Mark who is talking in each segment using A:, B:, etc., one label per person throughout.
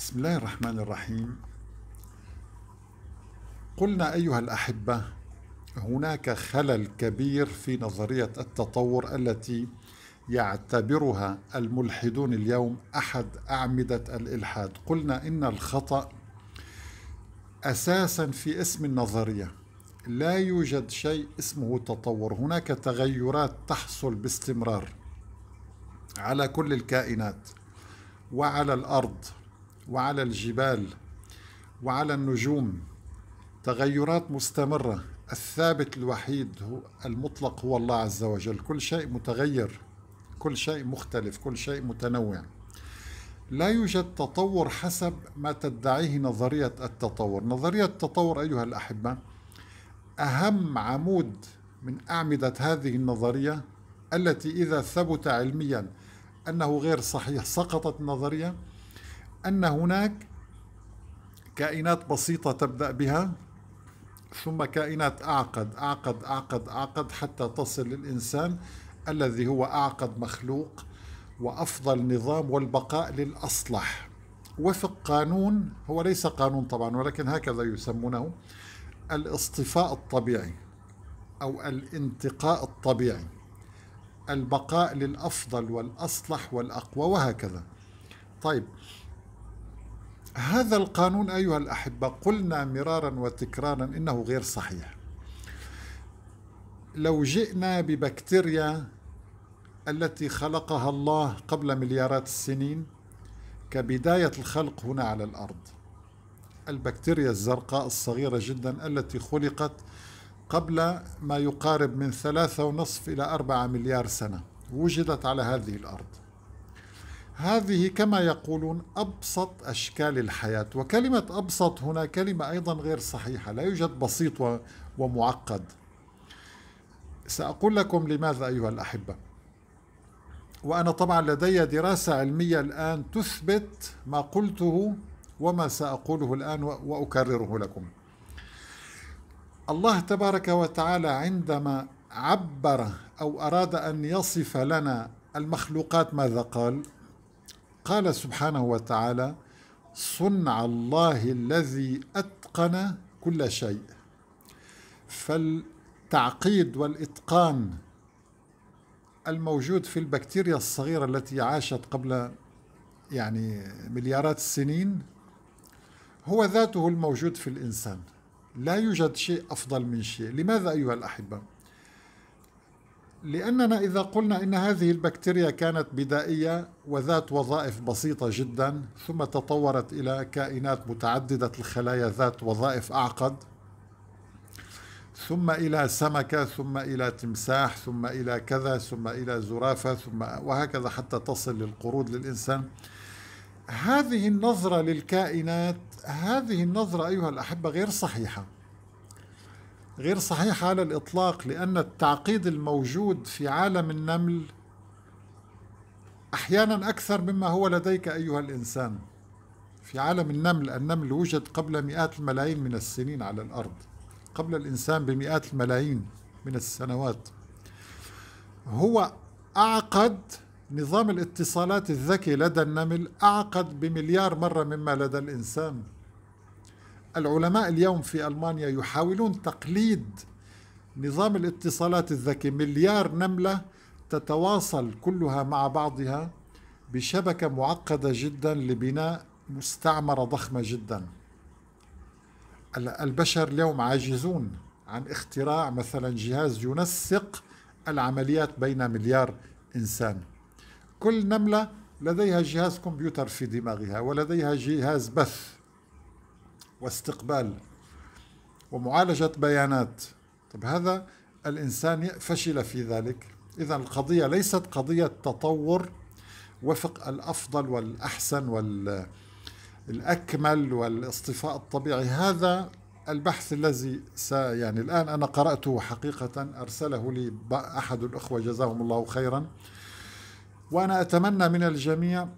A: بسم الله الرحمن الرحيم قلنا ايها الاحبه هناك خلل كبير في نظريه التطور التي يعتبرها الملحدون اليوم احد اعمده الالحاد قلنا ان الخطا اساسا في اسم النظريه لا يوجد شيء اسمه تطور هناك تغيرات تحصل باستمرار على كل الكائنات وعلى الارض وعلى الجبال وعلى النجوم تغيرات مستمرة الثابت الوحيد هو المطلق هو الله عز وجل كل شيء متغير كل شيء مختلف كل شيء متنوع لا يوجد تطور حسب ما تدعيه نظرية التطور نظرية التطور أيها الأحبة أهم عمود من أعمدة هذه النظرية التي إذا ثبت علميا أنه غير صحيح سقطت النظرية أن هناك كائنات بسيطة تبدأ بها ثم كائنات أعقد أعقد أعقد أعقد حتى تصل للإنسان الذي هو أعقد مخلوق وأفضل نظام والبقاء للأصلح وفق قانون هو ليس قانون طبعا ولكن هكذا يسمونه الاصطفاء الطبيعي أو الانتقاء الطبيعي البقاء للأفضل والأصلح والأقوى وهكذا طيب هذا القانون أيها الأحبة قلنا مرارا وتكرارا إنه غير صحيح لو جئنا ببكتيريا التي خلقها الله قبل مليارات السنين كبداية الخلق هنا على الأرض البكتيريا الزرقاء الصغيرة جدا التي خلقت قبل ما يقارب من ثلاثة ونصف إلى أربعة مليار سنة وجدت على هذه الأرض هذه كما يقولون أبسط أشكال الحياة وكلمة أبسط هنا كلمة أيضا غير صحيحة لا يوجد بسيط ومعقد سأقول لكم لماذا أيها الأحبة وأنا طبعا لدي دراسة علمية الآن تثبت ما قلته وما سأقوله الآن وأكرره لكم الله تبارك وتعالى عندما عبر أو أراد أن يصف لنا المخلوقات ماذا قال؟ قال سبحانه وتعالى صنع الله الذي أتقن كل شيء فالتعقيد والإتقان الموجود في البكتيريا الصغيرة التي عاشت قبل يعني مليارات السنين هو ذاته الموجود في الإنسان لا يوجد شيء أفضل من شيء لماذا أيها الأحبة؟ لأننا إذا قلنا إن هذه البكتيريا كانت بدائية وذات وظائف بسيطة جدا ثم تطورت إلى كائنات متعددة الخلايا ذات وظائف أعقد ثم إلى سمكة ثم إلى تمساح ثم إلى كذا ثم إلى زرافة ثم وهكذا حتى تصل للقرود للإنسان هذه النظرة للكائنات هذه النظرة أيها الأحبة غير صحيحة غير صحيح على الإطلاق لأن التعقيد الموجود في عالم النمل أحيانا أكثر مما هو لديك أيها الإنسان في عالم النمل النمل وجد قبل مئات الملايين من السنين على الأرض قبل الإنسان بمئات الملايين من السنوات هو أعقد نظام الاتصالات الذكي لدى النمل أعقد بمليار مرة مما لدى الإنسان العلماء اليوم في ألمانيا يحاولون تقليد نظام الاتصالات الذكي مليار نملة تتواصل كلها مع بعضها بشبكة معقدة جدا لبناء مستعمرة ضخمة جدا البشر اليوم عاجزون عن اختراع مثلا جهاز ينسق العمليات بين مليار إنسان كل نملة لديها جهاز كمبيوتر في دماغها ولديها جهاز بث واستقبال ومعالجة بيانات طب هذا الإنسان فشل في ذلك إذا القضية ليست قضية تطور وفق الأفضل والأحسن والأكمل والاصطفاء الطبيعي هذا البحث الذي س يعني الآن أنا قرأته حقيقة أرسله لي أحد الأخوة جزاهم الله خيرا وأنا أتمنى من الجميع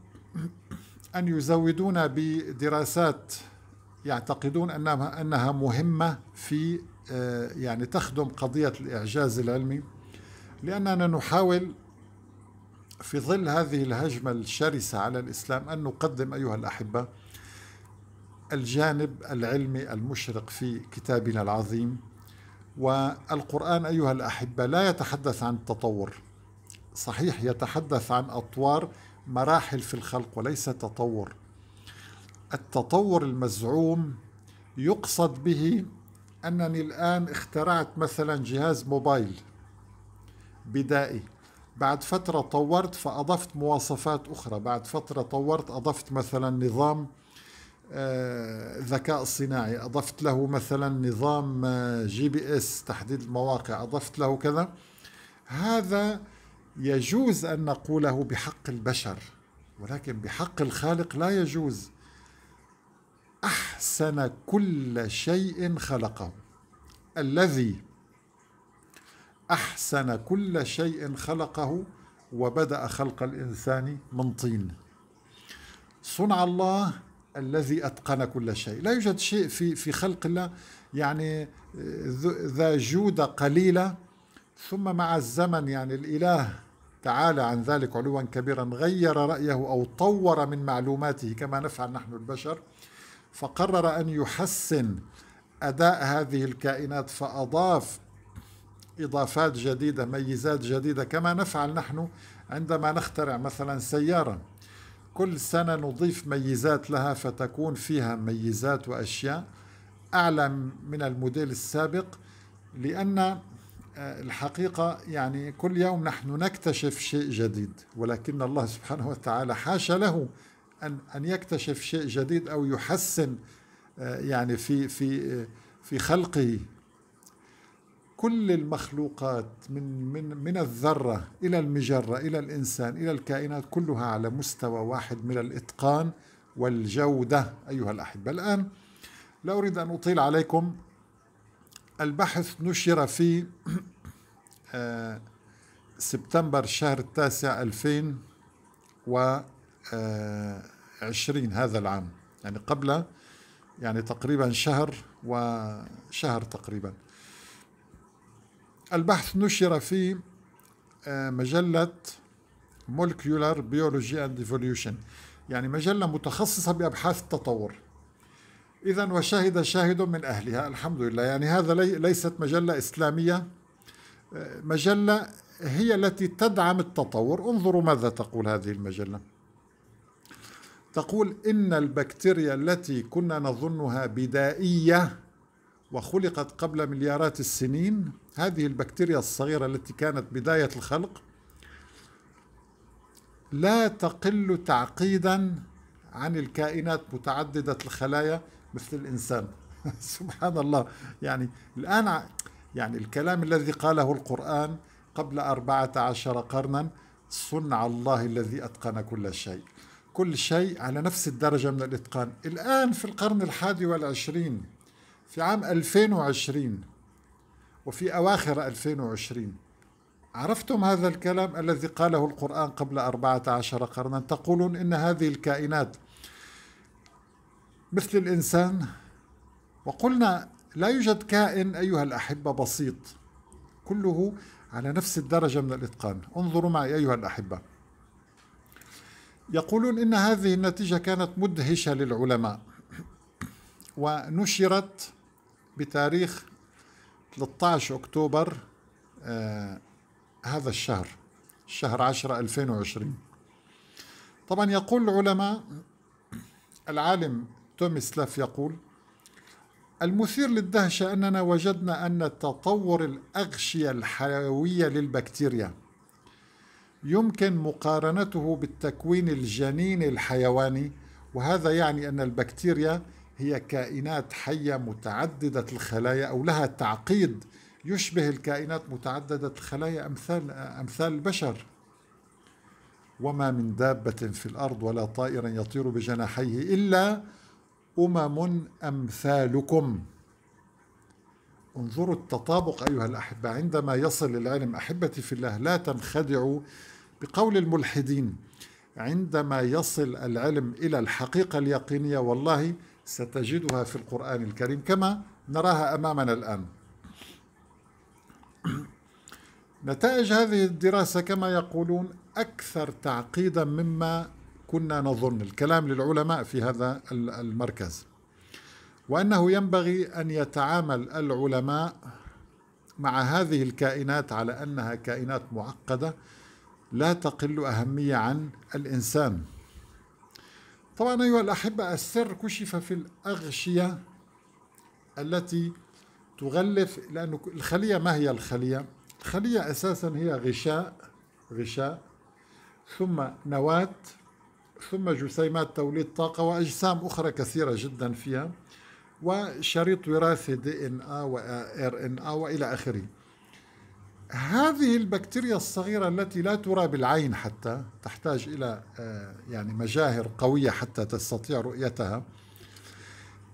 A: أن يزودونا بدراسات يعتقدون أنها, أنها مهمة في آه، يعني تخدم قضية الإعجاز العلمي لأننا نحاول في ظل هذه الهجمة الشرسة على الإسلام أن نقدم أيها الأحبة الجانب العلمي المشرق في كتابنا العظيم والقرآن أيها الأحبة لا يتحدث عن التطور صحيح يتحدث عن أطوار مراحل في الخلق وليس تطور التطور المزعوم يقصد به أنني الآن اخترعت مثلا جهاز موبايل بدائي بعد فترة طورت فأضفت مواصفات أخرى بعد فترة طورت أضفت مثلا نظام آه، ذكاء صناعي أضفت له مثلا نظام آه، جي بي اس تحديد المواقع أضفت له كذا هذا يجوز أن نقوله بحق البشر ولكن بحق الخالق لا يجوز احسن كل شيء خلقه الذي احسن كل شيء خلقه وبدا خلق الانسان من طين صنع الله الذي اتقن كل شيء لا يوجد شيء في في خلق الله يعني ذا جوده قليله ثم مع الزمن يعني الاله تعالى عن ذلك علوا كبيرا غير رايه او طور من معلوماته كما نفعل نحن البشر فقرر أن يحسن أداء هذه الكائنات فأضاف إضافات جديدة ميزات جديدة كما نفعل نحن عندما نخترع مثلا سيارة كل سنة نضيف ميزات لها فتكون فيها ميزات وأشياء أعلى من الموديل السابق لأن آه، الحقيقة يعني كل يوم نحن نكتشف شيء جديد ولكن الله سبحانه وتعالى حاش له ان ان يكتشف شيء جديد او يحسن آه، يعني في في آه، في خلقه كل المخلوقات من من من الذره الى المجره الى الانسان الى الكائنات كلها على مستوى واحد من الاتقان والجوده ايها الاحبه الان لا اريد ان اطيل عليكم البحث نشر في آه، سبتمبر الشهر التاسع 2000 20 آه، هذا العام يعني قبل يعني تقريبا شهر وشهر تقريبا البحث نشر في آه، مجلة مولكيولر بيولوجي اند ايفوليوشن يعني مجلة متخصصة بأبحاث التطور إذا وشهد شاهد من أهلها الحمد لله يعني هذا ليست مجلة إسلامية آه، مجلة هي التي تدعم التطور انظروا ماذا تقول هذه المجله تقول إن البكتيريا التي كنا نظنها بدائية وخلقت قبل مليارات السنين هذه البكتيريا الصغيرة التي كانت بداية الخلق لا تقل تعقيدا عن الكائنات متعددة الخلايا مثل الإنسان سبحان الله يعني الآن يعني الكلام الذي قاله القرآن قبل أربعة عشر قرنا صنع الله الذي أتقن كل شيء كل شيء على نفس الدرجة من الإتقان الآن في القرن الحادي والعشرين في عام 2020 وفي أواخر 2020 عرفتم هذا الكلام الذي قاله القرآن قبل 14 قرنا تقولون إن هذه الكائنات مثل الإنسان وقلنا لا يوجد كائن أيها الأحبة بسيط كله على نفس الدرجة من الإتقان انظروا معي أيها الأحبة يقولون إن هذه النتيجة كانت مدهشة للعلماء ونشرت بتاريخ 13 أكتوبر آه، هذا الشهر شهر 10 2020 طبعا يقول العلماء العالم تومي سلاف يقول المثير للدهشة أننا وجدنا أن تطور الأغشية الحيوية للبكتيريا يمكن مقارنته بالتكوين الجنيني الحيواني وهذا يعني أن البكتيريا هي كائنات حية متعددة الخلايا أو لها تعقيد يشبه الكائنات متعددة الخلايا أمثال أمثال البشر وما من دابة في الأرض ولا طائر يطير بجناحيه إلا أمم أمثالكم انظروا التطابق أيها الأحبة عندما يصل العلم أحبتي في الله لا تنخدعوا بقول الملحدين عندما يصل العلم إلى الحقيقة اليقينية والله ستجدها في القرآن الكريم كما نراها أمامنا الآن نتائج هذه الدراسة كما يقولون أكثر تعقيدا مما كنا نظن الكلام للعلماء في هذا المركز وأنه ينبغي أن يتعامل العلماء مع هذه الكائنات على أنها كائنات معقدة لا تقل أهمية عن الإنسان طبعا أيها الأحبة السر كشف في الأغشية التي تغلف لأن الخلية ما هي الخلية؟ الخلية أساسا هي غشاء غشاء ثم نواة ثم جسيمات توليد طاقة وأجسام أخرى كثيرة جدا فيها وشريط وراثي دي إن آ ار إن آ وإلى آخره هذه البكتيريا الصغيرة التي لا ترى بالعين حتى تحتاج إلى آه، يعني مجاهر قوية حتى تستطيع رؤيتها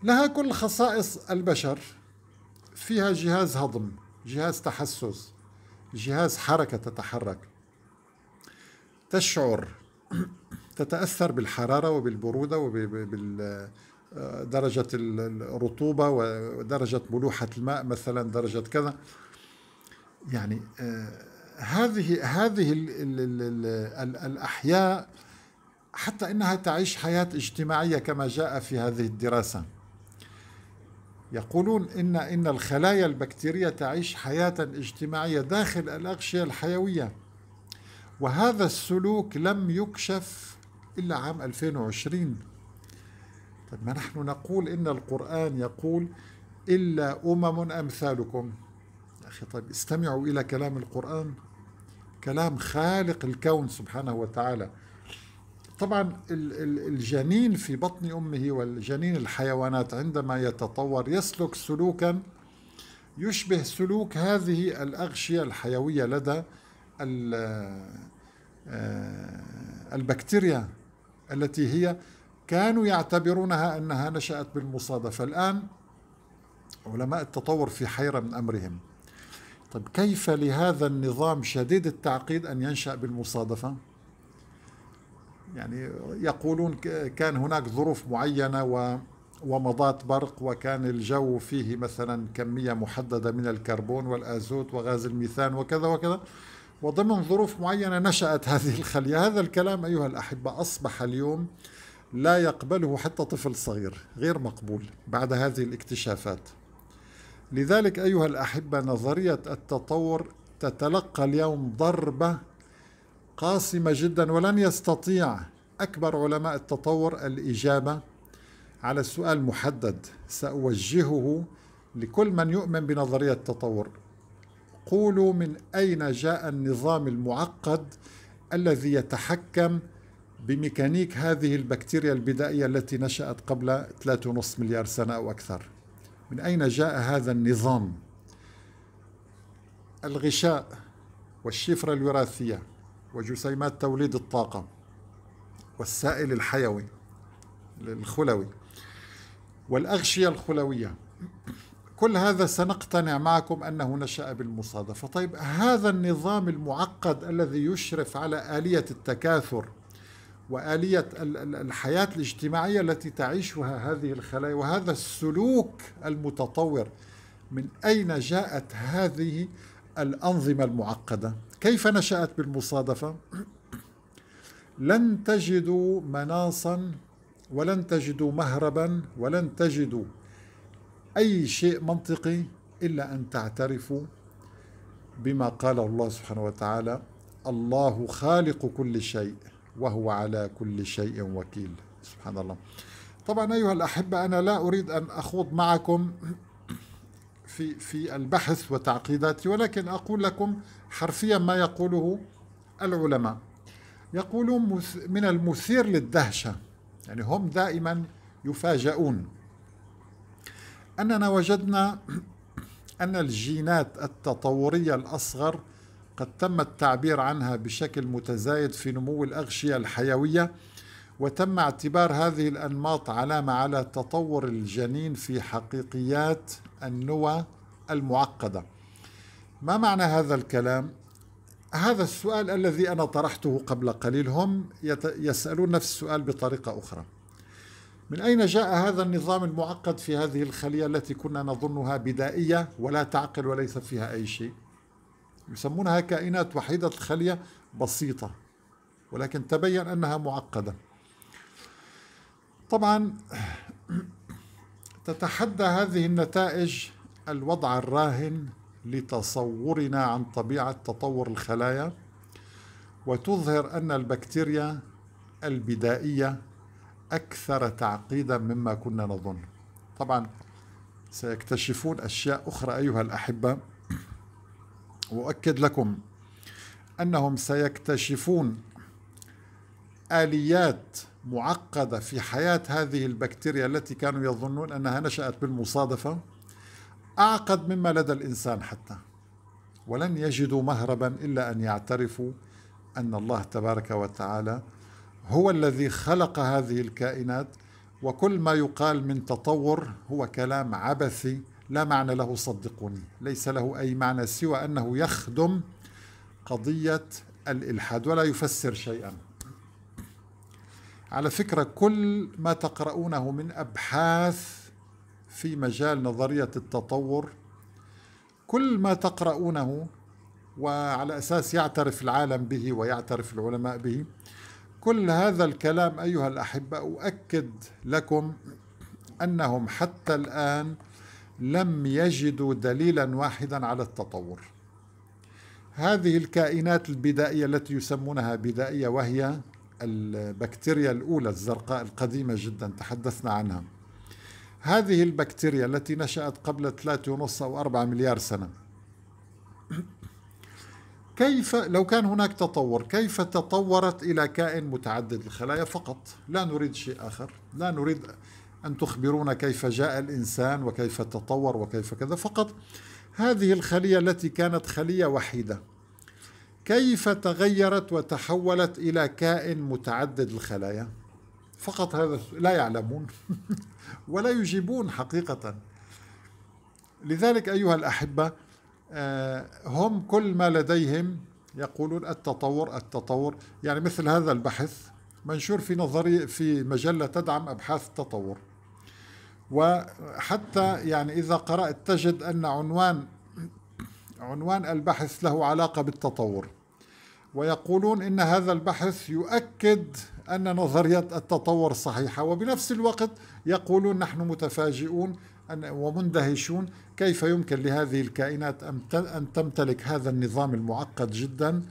A: لها كل خصائص البشر فيها جهاز هضم جهاز تحسس جهاز حركة تتحرك تشعر تتأثر بالحرارة وبالبرودة آه، درجة الرطوبة ودرجة ملوحة الماء مثلا درجة كذا يعني آه, هذه هذه الاحياء حتى انها تعيش حياه اجتماعيه كما جاء في هذه الدراسه يقولون ان ان الخلايا البكتيريه تعيش حياه اجتماعيه داخل الاغشيه الحيويه وهذا السلوك لم يكشف الا عام 2020 طيب ما نحن نقول ان القران يقول الا امم امثالكم أخي طيب استمعوا إلى كلام القرآن كلام خالق الكون سبحانه وتعالى طبعا الجنين في بطن أمه والجنين الحيوانات عندما يتطور يسلك سلوكا يشبه سلوك هذه الأغشية الحيوية لدى آه، البكتيريا التي هي كانوا يعتبرونها أنها نشأت بالمصادفة الآن علماء التطور في حيرة من أمرهم طيب كيف لهذا النظام شديد التعقيد أن ينشأ بالمصادفة؟ يعني يقولون كان هناك ظروف معينة و ومضات برق وكان الجو فيه مثلا كمية محددة من الكربون والآزوت وغاز الميثان وكذا وكذا وضمن ظروف معينة نشأت هذه الخلية هذا الكلام أيها الأحبة أصبح اليوم لا يقبله حتى طفل صغير غير مقبول بعد هذه الاكتشافات لذلك أيها الأحبة نظرية التطور تتلقى اليوم ضربة قاسمة جدا ولن يستطيع أكبر علماء التطور الإجابة على السؤال محدد سأوجهه لكل من يؤمن بنظرية التطور قولوا من أين جاء النظام المعقد الذي يتحكم بميكانيك هذه البكتيريا البدائية التي نشأت قبل 3.5 مليار سنة أو أكثر من أين جاء هذا النظام الغشاء والشفرة الوراثية وجسيمات توليد الطاقة والسائل الحيوي الخلوي والأغشية الخلوية كل هذا سنقتنع معكم أنه نشأ بالمصادفة طيب هذا النظام المعقد الذي يشرف على آلية التكاثر واليه الحياه الاجتماعيه التي تعيشها هذه الخلايا وهذا السلوك المتطور من اين جاءت هذه الانظمه المعقده كيف نشات بالمصادفه لن تجدوا مناصا ولن تجدوا مهربا ولن تجدوا اي شيء منطقي الا ان تعترفوا بما قاله الله سبحانه وتعالى الله خالق كل شيء وهو على كل شيء وكيل سبحان الله طبعا أيها الأحبة أنا لا أريد أن أخوض معكم في في البحث وتعقيداتي ولكن أقول لكم حرفيا ما يقوله العلماء يقولون من المثير للدهشة يعني هم دائما يفاجؤون أننا وجدنا أن الجينات التطورية الأصغر قد تم التعبير عنها بشكل متزايد في نمو الأغشية الحيوية وتم اعتبار هذه الأنماط علامة على تطور الجنين في حقيقيات النوى المعقدة ما معنى هذا الكلام؟ هذا السؤال الذي أنا طرحته قبل قليل هم يسألون نفس السؤال بطريقة أخرى من أين جاء هذا النظام المعقد في هذه الخلية التي كنا نظنها بدائية ولا تعقل وليس فيها أي شيء؟ يسمونها كائنات وحيدة الخلية بسيطة ولكن تبين أنها معقدة طبعا تتحدى هذه النتائج الوضع الراهن لتصورنا عن طبيعة تطور الخلايا وتظهر أن البكتيريا البدائية أكثر تعقيدا مما كنا نظن طبعا سيكتشفون أشياء أخرى أيها الأحبة واؤكد لكم انهم سيكتشفون اليات معقده في حياه هذه البكتيريا التي كانوا يظنون انها نشات بالمصادفه اعقد مما لدى الانسان حتى ولن يجدوا مهربا الا ان يعترفوا ان الله تبارك وتعالى هو الذي خلق هذه الكائنات وكل ما يقال من تطور هو كلام عبثي لا معنى له صدقوني ليس له أي معنى سوى أنه يخدم قضية الإلحاد ولا يفسر شيئا على فكرة كل ما تقرؤونه من أبحاث في مجال نظرية التطور كل ما تقرؤونه وعلى أساس يعترف العالم به ويعترف العلماء به كل هذا الكلام أيها الأحبة أؤكد لكم أنهم حتى الآن لم يجدوا دليلا واحدا على التطور هذه الكائنات البدائيه التي يسمونها بدائيه وهي البكتيريا الاولى الزرقاء القديمه جدا تحدثنا عنها هذه البكتيريا التي نشأت قبل 3.5 أو 4 مليار سنة كيف لو كان هناك تطور كيف تطورت إلى كائن متعدد الخلايا فقط لا نريد شيء آخر لا نريد أن تخبرونا كيف جاء الإنسان وكيف تطور وكيف كذا فقط هذه الخلية التي كانت خلية وحيدة كيف تغيرت وتحولت إلى كائن متعدد الخلايا فقط هذا لا يعلمون ولا يجيبون حقيقة لذلك أيها الأحبة آه، هم كل ما لديهم يقولون التطور التطور يعني مثل هذا البحث منشور في نظري في مجلة تدعم أبحاث التطور وحتى يعني إذا قرأت تجد أن عنوان عنوان البحث له علاقة بالتطور ويقولون إن هذا البحث يؤكد أن نظرية التطور صحيحة وبنفس الوقت يقولون نحن متفاجئون ومندهشون كيف يمكن لهذه الكائنات أن تمتلك هذا النظام المعقد جدا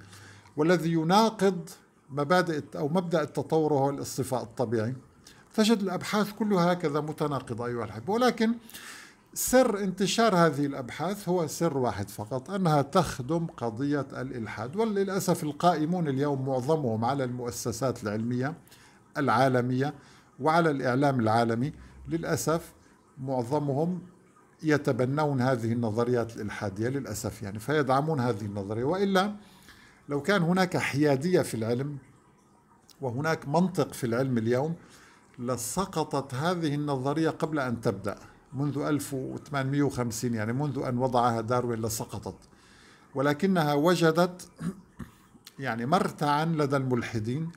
A: والذي يناقض مبادئ أو مبدأ التطور وهو الاصطفاء الطبيعي تجد الأبحاث كلها هكذا متناقضة أيها الأحبة ولكن سر انتشار هذه الابحاث هو سر واحد فقط انها تخدم قضيه الالحاد وللاسف القائمون اليوم معظمهم على المؤسسات العلميه العالميه وعلى الاعلام العالمي للاسف معظمهم يتبنون هذه النظريات الالحاديه للاسف يعني فيدعمون هذه النظريه والا لو كان هناك حياديه في العلم وهناك منطق في العلم اليوم لسقطت هذه النظرية قبل أن تبدأ منذ 1850 يعني منذ أن وضعها داروين لسقطت ولكنها وجدت يعني مرتعا لدى الملحدين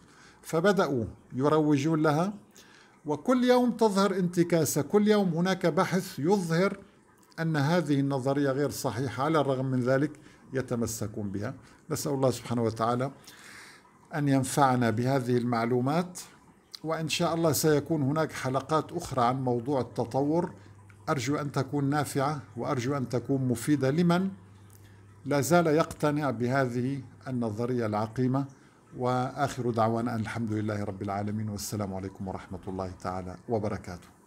A: فبدأوا يروجون لها وكل يوم تظهر انتكاسة كل يوم هناك بحث يظهر أن هذه النظرية غير صحيحة على الرغم من ذلك يتمسكون بها نسأل الله سبحانه وتعالى أن ينفعنا بهذه المعلومات وإن شاء الله سيكون هناك حلقات أخرى عن موضوع التطور أرجو أن تكون نافعة وأرجو أن تكون مفيدة لمن لا زال يقتنع بهذه النظرية العقيمة وآخر دعوانا أن الحمد لله رب العالمين والسلام عليكم ورحمة الله تعالى وبركاته